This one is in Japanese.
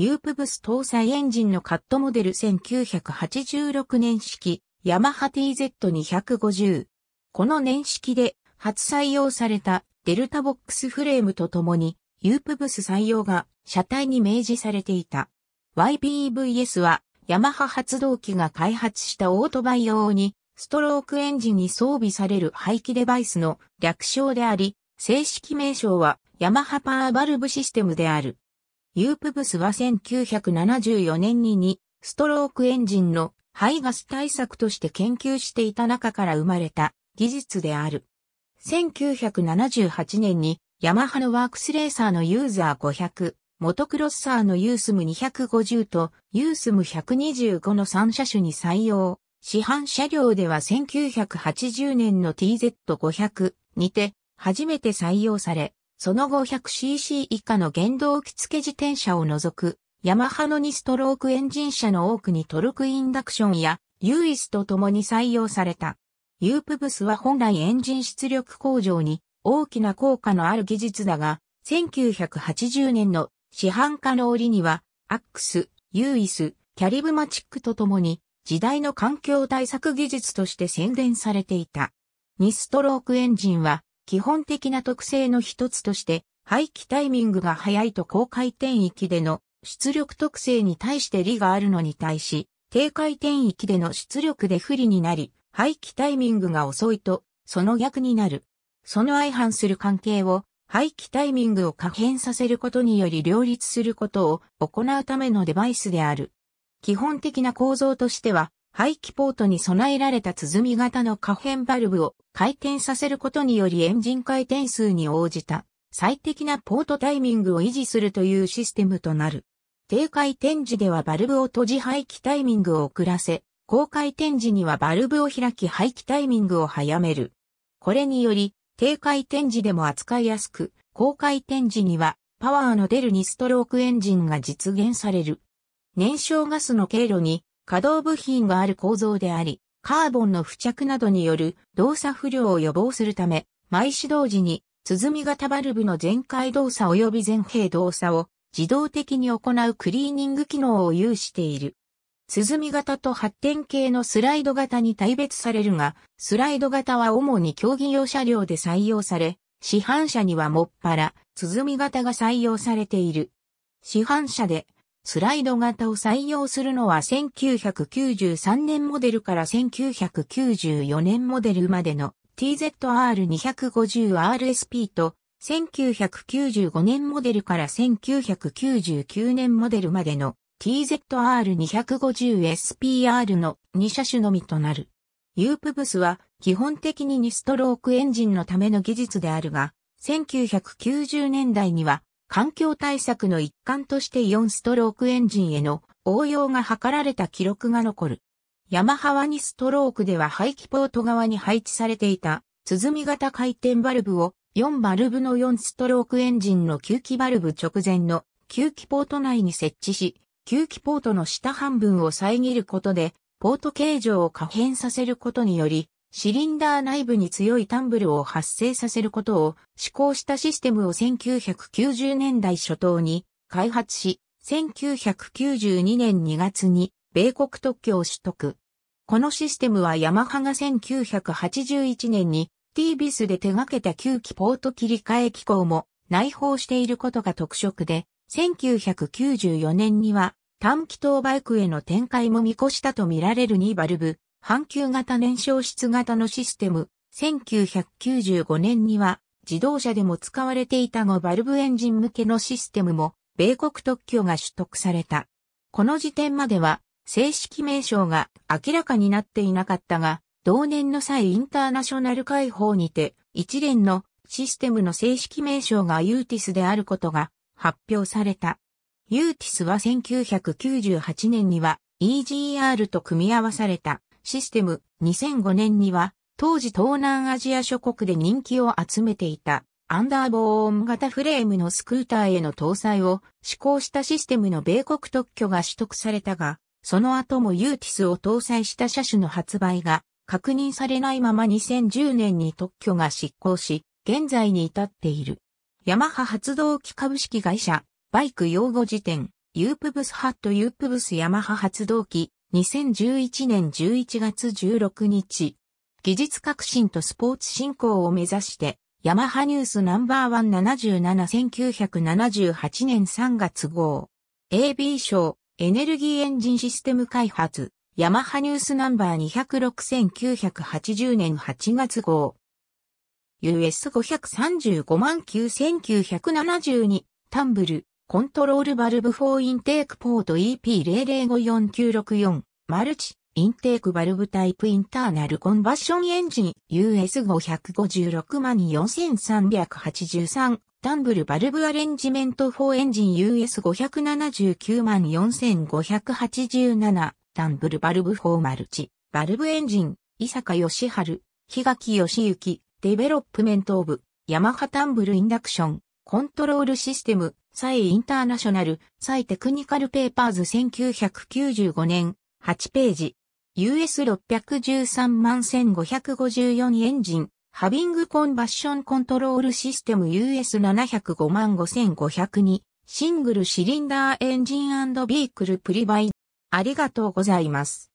ユープブス搭載エンジンのカットモデル1986年式、ヤマハ TZ250。この年式で初採用されたデルタボックスフレームとともに、ユープブス採用が車体に明示されていた。y p v s はヤマハ発動機が開発したオートバイ用にストロークエンジンに装備される排気デバイスの略称であり、正式名称はヤマハパーバルブシステムである。ユープブスは1974年ににストロークエンジンの排ガス対策として研究していた中から生まれた技術である。1978年にヤマハのワークスレーサーのユーザー500、モトクロッサーのユースム250とユースム125の3車種に採用。市販車両では1980年の TZ500 にて初めて採用され、その後 100cc 以下の原動機付け自転車を除く、ヤマハの2ストロークエンジン車の多くにトルクインダクションやユーイスと共に採用された。ユープブスは本来エンジン出力向上に大きな効果のある技術だが、1980年の市販化の折には、アックス、ユーイス、キャリブマチックと共に、時代の環境対策技術として宣伝されていた。2ストロークエンジンは、基本的な特性の一つとして、排気タイミングが早いと高回転域での出力特性に対して利があるのに対し、低回転域での出力で不利になり、排気タイミングが遅いと、その逆になる。その相反する関係を、排気タイミングを可変させることにより両立することを行うためのデバイスである。基本的な構造としては、排気ポートに備えられた鼓型の可変バルブを回転させることによりエンジン回転数に応じた最適なポートタイミングを維持するというシステムとなる。低回転時ではバルブを閉じ排気タイミングを遅らせ、高回転時にはバルブを開き排気タイミングを早める。これにより、低回転時でも扱いやすく、高回転時にはパワーの出る2ストロークエンジンが実現される。燃焼ガスの経路に可動部品がある構造であり、カーボンの付着などによる動作不良を予防するため、毎始動時に、鼓型バルブの全開動作及び全閉動作を自動的に行うクリーニング機能を有している。鼓型と発展系のスライド型に大別されるが、スライド型は主に競技用車両で採用され、市販車にはもっぱら、鼓型が採用されている。市販車でスライド型を採用するのは1993年モデルから1994年モデルまでの TZR250RSP と1995年モデルから1999年モデルまでの TZR250SPR の2車種のみとなる。ユープブスは基本的に2ストロークエンジンのための技術であるが、1990年代には環境対策の一環として4ストロークエンジンへの応用が図られた記録が残る。ヤマハは2ストロークでは排気ポート側に配置されていた鼓型回転バルブを4バルブの4ストロークエンジンの吸気バルブ直前の吸気ポート内に設置し、吸気ポートの下半分を遮ることで、ポート形状を可変させることにより、シリンダー内部に強いタンブルを発生させることを試行したシステムを1990年代初頭に開発し、1992年2月に米国特許を取得。このシステムはヤマハが1981年に t ビスで手掛けた旧機ポート切り替え機構も内包していることが特色で、1994年には短気筒バイクへの展開も見越したとみられる2バルブ、半球型燃焼室型のシステム、1995年には自動車でも使われていたがバルブエンジン向けのシステムも米国特許が取得された。この時点までは正式名称が明らかになっていなかったが、同年の際インターナショナル解放にて一連のシステムの正式名称がユーティスであることが発表された。ユーティスは1998年には EGR と組み合わされた。システム2005年には当時東南アジア諸国で人気を集めていたアンダーボーン型フレームのスクーターへの搭載を施行したシステムの米国特許が取得されたが、その後もユーティスを搭載した車種の発売が確認されないまま2010年に特許が失効し、現在に至っている。ヤマハ発動機株式会社、バイク用語辞典、ユープブスハットユープブスヤマハ発動機、2011年11月16日、技術革新とスポーツ振興を目指して、ヤマハニュースナンバーワン7 7 1978年3月号。AB 賞、エネルギーエンジンシステム開発、ヤマハニュースナンバー206980年8月号。US535 9972、タンブル。コントロールバルブ4インテークポート EP0054964 マルチインテークバルブタイプインターナルコンバッションエンジン US5564383 ダンブルバルブアレンジメント4エンジン US5794587 ダンブルバルブ4マルチバルブエンジン伊坂義春、日垣義行デベロップメントオブヤマハタンブルインダクションコントロールシステム、サイ・インターナショナル、サイ・テクニカル・ペーパーズ1995年、8ページ。US613 万1554エンジン、ハビング・コンバッション・コントロールシステム US705 万5502、シングル・シリンダー・エンジンビークル・プリバイ。ありがとうございます。